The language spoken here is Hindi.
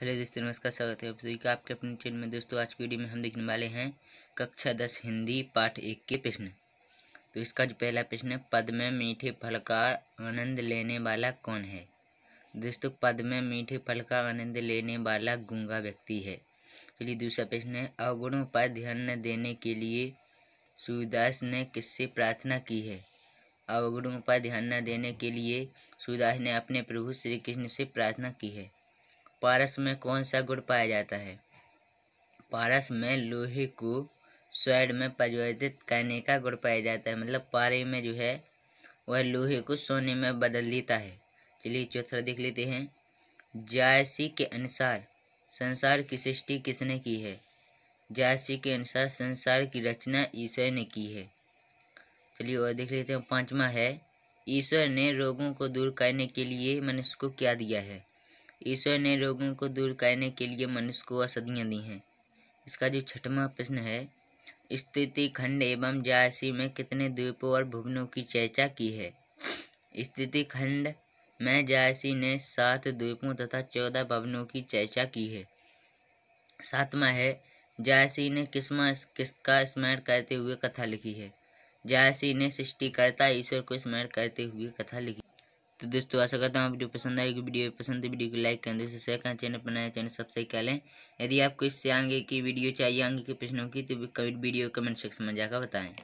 हेलो दोस्तों नमस्कार स्वागत है आप सभी का आपके अपने चैनल में दोस्तों आज की वीडियो में हम देखने वाले हैं कक्षा दस हिंदी पाठ एक के प्रश्न तो इसका जो पहला प्रश्न है पद में मीठे फल का आनंद लेने वाला कौन है दोस्तों पद में मीठे फल का आनंद लेने वाला गूंगा व्यक्ति है चलिए दूसरा प्रश्न है अवगुणों पर ध्यान न देने के लिए सूर्यदास ने किससे प्रार्थना की है अवगुणों पर ध्यान न देने के लिए सूर्यदास ने अपने प्रभु श्री कृष्ण से प्रार्थना की है पारस में कौन सा गुण पाया जाता है पारस में लोहे को स्वैड में परिवर्तित करने का गुण पाया जाता है मतलब पारे में जो है वह लोहे को सोने में बदल लेता है चलिए चौथा देख लेते हैं जायसी के अनुसार संसार की सृष्टि किसने की है जायसी के अनुसार संसार की रचना ईश्वर ने की है चलिए और देख लेते हैं पांचवा है ईश्वर ने रोगों को दूर करने के लिए मनुष्य को क्या दिया है ईश्वर ने रोगों को दूर करने के लिए मनुष्य को औषधियाँ दी हैं इसका जो छठवा प्रश्न है स्थिति खंड एवं जायसी में कितने द्वीपों और भुवनों की चर्चा की है स्थिति खंड में जायसी ने सात द्वीपों तथा चौदह भवनों की चर्चा की है सातवा है जायसी ने किसमा किसका स्मरण करते हुए कथा लिखी है जायसी ने सृष्टिकर्ता ईश्वर को स्मरण करते हुए कथा लिखी तो दोस्तों आशा करता हूँ वीडियो पसंद आएगी वीडियो पसंद है वीडियो को लाइक करें दोस्तों शेयर करें चैनल पर नया चैनल सब्सक्राइब कर लें यदि आपको इससे आगे की वीडियो चाहिए आगे के प्रश्नों की तो वीडियो कमेंट सेक्शन में जाकर बताएं